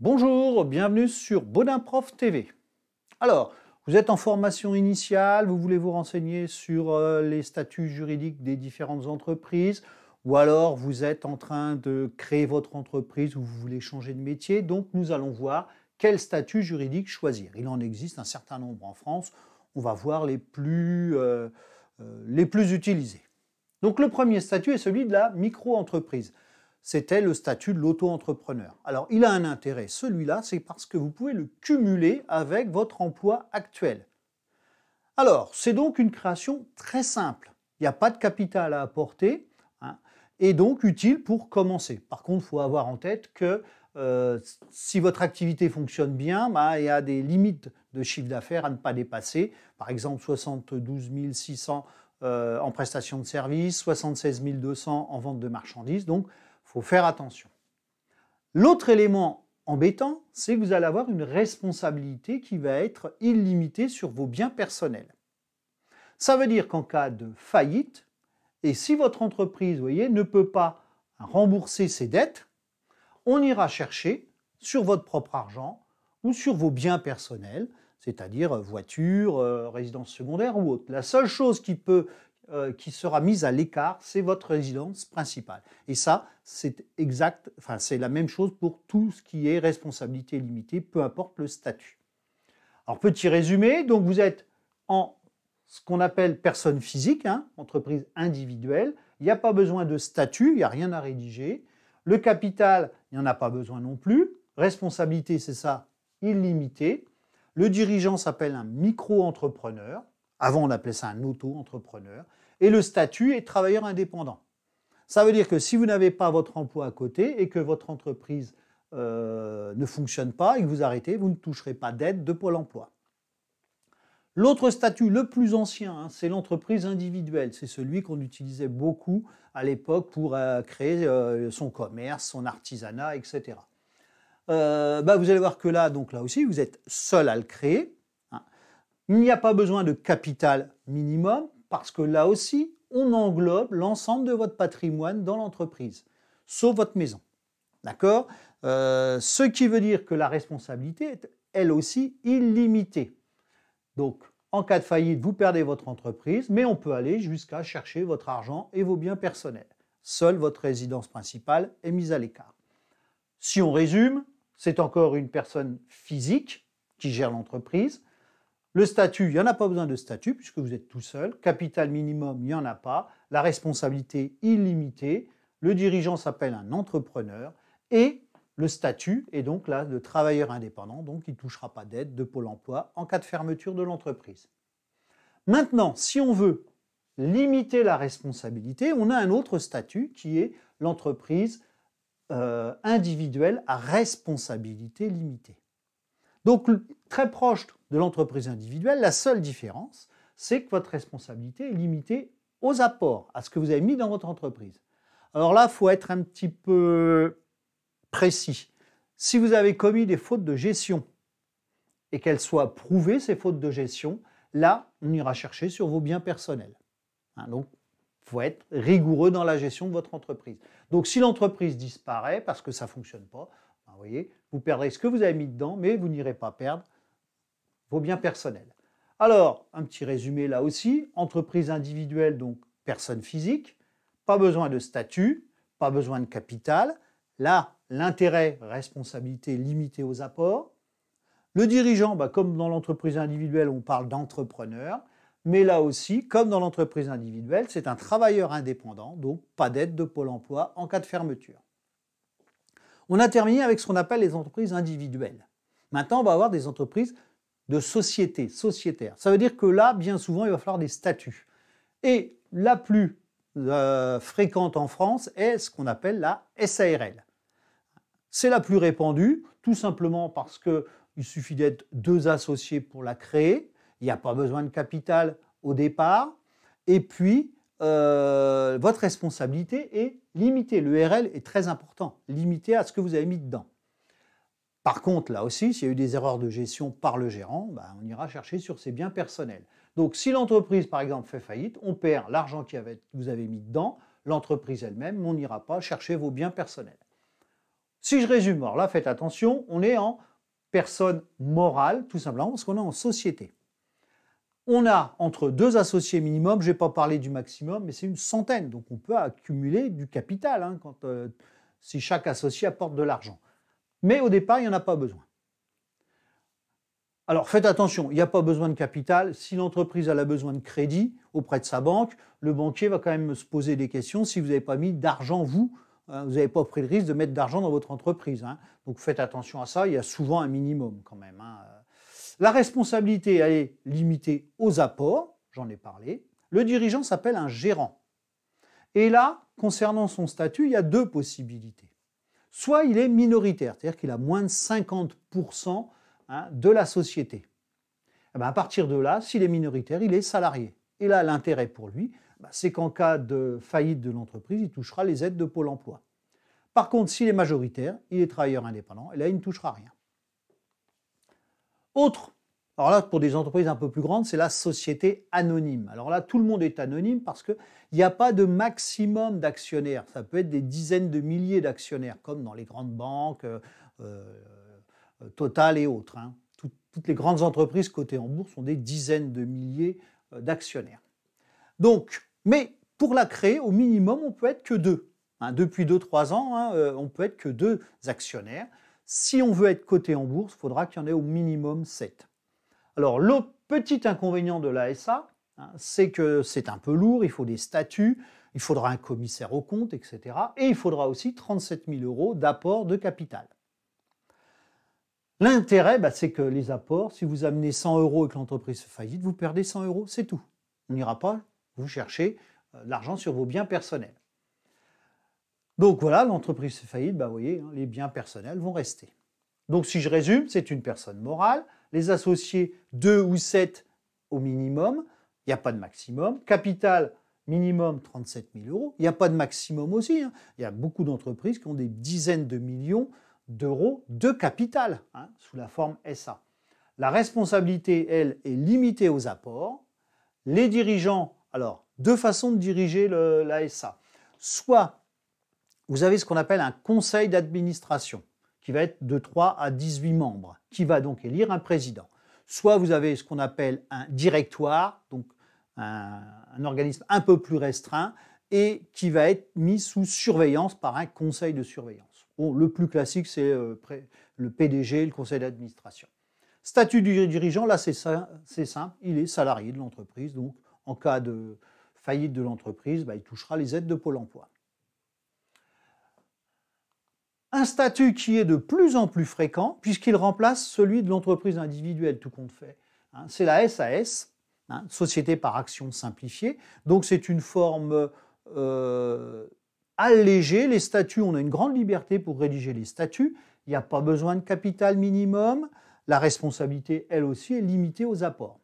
Bonjour, bienvenue sur Bodin Prof TV. Alors, vous êtes en formation initiale, vous voulez vous renseigner sur euh, les statuts juridiques des différentes entreprises, ou alors vous êtes en train de créer votre entreprise ou vous voulez changer de métier, donc nous allons voir quel statut juridique choisir. Il en existe un certain nombre en France, on va voir les plus, euh, euh, les plus utilisés. Donc le premier statut est celui de la micro-entreprise c'était le statut de l'auto-entrepreneur. Alors il a un intérêt, celui-là, c'est parce que vous pouvez le cumuler avec votre emploi actuel. Alors, c'est donc une création très simple. Il n'y a pas de capital à apporter hein, et donc utile pour commencer. Par contre, il faut avoir en tête que euh, si votre activité fonctionne bien, bah, il y a des limites de chiffre d'affaires à ne pas dépasser. Par exemple, 72 600 euh, en prestations de services, 76 200 en vente de marchandises. Donc, faire attention. L'autre élément embêtant, c'est que vous allez avoir une responsabilité qui va être illimitée sur vos biens personnels. Ça veut dire qu'en cas de faillite, et si votre entreprise voyez, ne peut pas rembourser ses dettes, on ira chercher sur votre propre argent ou sur vos biens personnels, c'est-à-dire voiture, euh, résidence secondaire ou autre. La seule chose qui peut euh, qui sera mise à l'écart, c'est votre résidence principale. Et ça, c'est exact, enfin, c'est la même chose pour tout ce qui est responsabilité limitée, peu importe le statut. Alors, petit résumé, donc vous êtes en ce qu'on appelle personne physique, hein, entreprise individuelle. Il n'y a pas besoin de statut, il n'y a rien à rédiger. Le capital, il n'y en a pas besoin non plus. Responsabilité, c'est ça, illimité. Le dirigeant s'appelle un micro-entrepreneur. Avant, on appelait ça un auto-entrepreneur et le statut est travailleur indépendant. Ça veut dire que si vous n'avez pas votre emploi à côté et que votre entreprise euh, ne fonctionne pas et que vous arrêtez, vous ne toucherez pas d'aide de Pôle emploi. L'autre statut le plus ancien, hein, c'est l'entreprise individuelle. C'est celui qu'on utilisait beaucoup à l'époque pour euh, créer euh, son commerce, son artisanat, etc. Bah, vous allez voir que là, donc là aussi, vous êtes seul à le créer. Hein. Il n'y a pas besoin de capital minimum parce que là aussi, on englobe l'ensemble de votre patrimoine dans l'entreprise, sauf votre maison. D'accord euh, Ce qui veut dire que la responsabilité est elle aussi illimitée. Donc, en cas de faillite, vous perdez votre entreprise, mais on peut aller jusqu'à chercher votre argent et vos biens personnels. Seule votre résidence principale est mise à l'écart. Si on résume, c'est encore une personne physique qui gère l'entreprise, le statut, il n'y en a pas besoin de statut puisque vous êtes tout seul. Capital minimum, il n'y en a pas. La responsabilité illimitée. Le dirigeant s'appelle un entrepreneur. Et le statut est donc là de travailleur indépendant, donc il ne touchera pas d'aide de Pôle emploi en cas de fermeture de l'entreprise. Maintenant, si on veut limiter la responsabilité, on a un autre statut qui est l'entreprise euh, individuelle à responsabilité limitée. Donc très proche de l'entreprise individuelle, la seule différence, c'est que votre responsabilité est limitée aux apports, à ce que vous avez mis dans votre entreprise. Alors là, il faut être un petit peu précis. Si vous avez commis des fautes de gestion et qu'elles soient prouvées, ces fautes de gestion, là, on ira chercher sur vos biens personnels. Hein, donc, il faut être rigoureux dans la gestion de votre entreprise. Donc, si l'entreprise disparaît parce que ça ne fonctionne pas, vous voyez, vous perdrez ce que vous avez mis dedans, mais vous n'irez pas perdre vos biens personnels. Alors, un petit résumé là aussi, entreprise individuelle, donc personne physique, pas besoin de statut, pas besoin de capital. Là, l'intérêt, responsabilité limitée aux apports. Le dirigeant, bah, comme dans l'entreprise individuelle, on parle d'entrepreneur, mais là aussi, comme dans l'entreprise individuelle, c'est un travailleur indépendant, donc pas d'aide de Pôle emploi en cas de fermeture. On a terminé avec ce qu'on appelle les entreprises individuelles. Maintenant, on va avoir des entreprises de société, sociétaires. Ça veut dire que là, bien souvent, il va falloir des statuts. Et la plus euh, fréquente en France est ce qu'on appelle la SARL. C'est la plus répandue, tout simplement parce qu'il suffit d'être deux associés pour la créer. Il n'y a pas besoin de capital au départ. Et puis, euh, votre responsabilité est limitée. L'URL est très important, limité à ce que vous avez mis dedans. Par contre, là aussi, s'il y a eu des erreurs de gestion par le gérant, bah, on ira chercher sur ses biens personnels. Donc si l'entreprise, par exemple, fait faillite, on perd l'argent que vous avez mis dedans, l'entreprise elle-même, on n'ira pas chercher vos biens personnels. Si je résume, alors là, faites attention, on est en personne morale, tout simplement, parce qu'on est en société. On a entre deux associés minimum, je n'ai pas parlé du maximum, mais c'est une centaine. Donc on peut accumuler du capital hein, quand, euh, si chaque associé apporte de l'argent. Mais au départ, il n'y en a pas besoin. Alors faites attention, il n'y a pas besoin de capital. Si l'entreprise a besoin de crédit auprès de sa banque, le banquier va quand même se poser des questions si vous n'avez pas mis d'argent, vous, hein, vous n'avez pas pris le risque de mettre d'argent dans votre entreprise. Hein. Donc faites attention à ça, il y a souvent un minimum quand même. La responsabilité, est limitée aux apports, j'en ai parlé. Le dirigeant s'appelle un gérant. Et là, concernant son statut, il y a deux possibilités. Soit il est minoritaire, c'est-à-dire qu'il a moins de 50% hein, de la société. Eh ben, à partir de là, s'il est minoritaire, il est salarié. Et là, l'intérêt pour lui, bah, c'est qu'en cas de faillite de l'entreprise, il touchera les aides de Pôle emploi. Par contre, s'il est majoritaire, il est travailleur indépendant, et là, il ne touchera rien. Autre, alors là, pour des entreprises un peu plus grandes, c'est la société anonyme. Alors là, tout le monde est anonyme parce qu'il n'y a pas de maximum d'actionnaires. Ça peut être des dizaines de milliers d'actionnaires, comme dans les grandes banques, euh, euh, Total et autres. Hein. toutes les grandes entreprises cotées en bourse ont des dizaines de milliers euh, d'actionnaires. Donc, mais pour la créer, au minimum, on peut être que deux. Hein, depuis 2-3 ans, hein, on peut être que deux actionnaires. Si on veut être coté en bourse, il faudra qu'il y en ait au minimum 7. Alors, le petit inconvénient de l'ASA, hein, c'est que c'est un peu lourd, il faut des statuts, il faudra un commissaire au compte, etc. Et il faudra aussi 37 000 euros d'apport de capital. L'intérêt, bah, c'est que les apports, si vous amenez 100 euros et que l'entreprise se faillite, vous perdez 100 euros, c'est tout. On n'ira pas vous chercher euh, l'argent sur vos biens personnels. Donc voilà, l'entreprise fait faillite, bah, vous voyez, hein, les biens personnels vont rester. Donc si je résume, c'est une personne morale, les associés 2 ou 7 au minimum, il n'y a pas de maximum, capital minimum 37 000 euros, il n'y a pas de maximum aussi, hein. il y a beaucoup d'entreprises qui ont des dizaines de millions d'euros de capital hein, sous la forme SA. La responsabilité, elle, est limitée aux apports. Les dirigeants, alors, deux façons de diriger la SA. Soit vous avez ce qu'on appelle un conseil d'administration, qui va être de 3 à 18 membres, qui va donc élire un président. Soit vous avez ce qu'on appelle un directoire, donc un, organisme un peu plus restreint, et qui va être mis sous surveillance par un conseil de surveillance. le plus classique, c'est euh, le PDG, le conseil d'administration. Statut du dirigeant, là, c'est simple, il est salarié de l'entreprise, donc en cas de faillite de l'entreprise, bah, il touchera les aides de Pôle emploi un statut qui est de plus en plus fréquent puisqu'il remplace celui de l'entreprise individuelle, tout compte fait. Hein, c'est la SAS, hein, Société par Action Simplifiée. Donc c'est une forme euh, allégée. Les statuts, on a une grande liberté pour rédiger les statuts. Il n'y a pas besoin de capital minimum. La responsabilité, elle aussi, est limitée aux apports.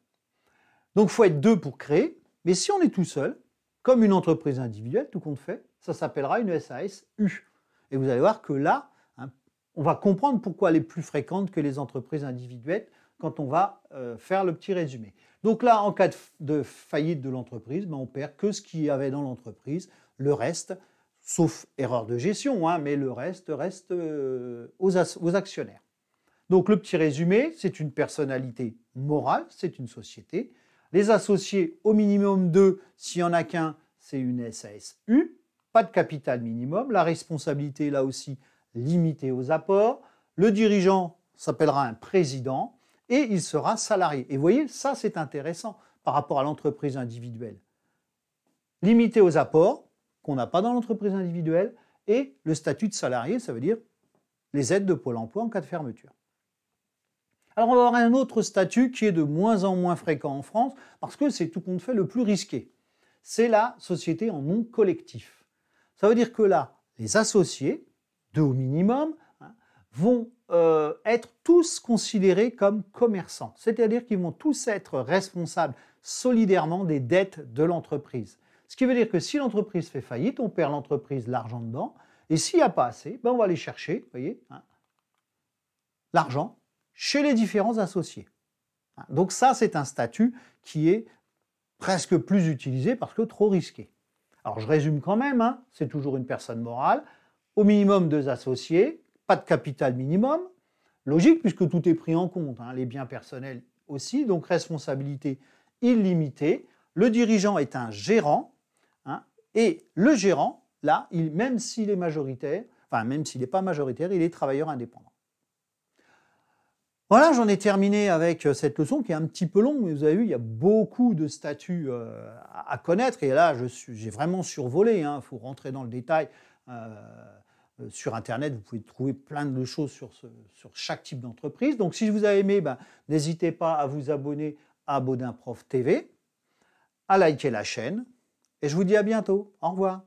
Donc il faut être deux pour créer. Mais si on est tout seul, comme une entreprise individuelle, tout compte fait, ça s'appellera une SAS U. Et vous allez voir que là, hein, on va comprendre pourquoi elle est plus fréquente que les entreprises individuelles quand on va euh, faire le petit résumé. Donc là, en cas de, faillite de l'entreprise, ben, on perd que ce qu'il y avait dans l'entreprise. Le reste, sauf erreur de gestion, hein, mais le reste reste euh, aux, aux actionnaires. Donc le petit résumé, c'est une personnalité morale, c'est une société. Les associés, au minimum deux, s'il n'y en a qu'un, c'est une SASU pas de capital minimum, la responsabilité là aussi limitée aux apports, le dirigeant s'appellera un président et il sera salarié. Et vous voyez, ça c'est intéressant par rapport à l'entreprise individuelle. Limité aux apports qu'on n'a pas dans l'entreprise individuelle et le statut de salarié, ça veut dire les aides de Pôle emploi en cas de fermeture. Alors on va avoir un autre statut qui est de moins en moins fréquent en France parce que c'est tout compte fait le plus risqué. C'est la société en nom collectif. Ça veut dire que là, les associés, de au minimum, hein, vont euh, être tous considérés comme commerçants. C'est-à-dire qu'ils vont tous être responsables solidairement des dettes de l'entreprise. Ce qui veut dire que si l'entreprise fait faillite, on perd l'entreprise l'argent dedans. Et s'il n'y a pas assez, ben on va aller chercher, voyez, hein, l'argent chez les différents associés. Hein, donc ça, c'est un statut qui est presque plus utilisé parce que trop risqué. Alors je résume quand même, hein. c'est toujours une personne morale, au minimum deux associés, pas de capital minimum, logique puisque tout est pris en compte, hein. les biens personnels aussi, donc responsabilité illimitée. Le dirigeant est un gérant, hein. et le gérant, là, même s'il est majoritaire, enfin même s'il n'est pas majoritaire, il est travailleur indépendant. Voilà, j'en ai terminé avec euh, cette leçon qui est un petit peu longue, mais vous avez vu, il y a beaucoup de statuts euh, à connaître. Et là, j'ai vraiment survolé. Il hein. faut rentrer dans le détail. Euh, sur Internet, vous pouvez trouver plein de choses sur, ce, sur chaque type d'entreprise. Donc, si vous avez aimé, ben, n'hésitez pas à vous abonner à Baudin Prof TV, à liker la chaîne. Et je vous dis à bientôt. Au revoir.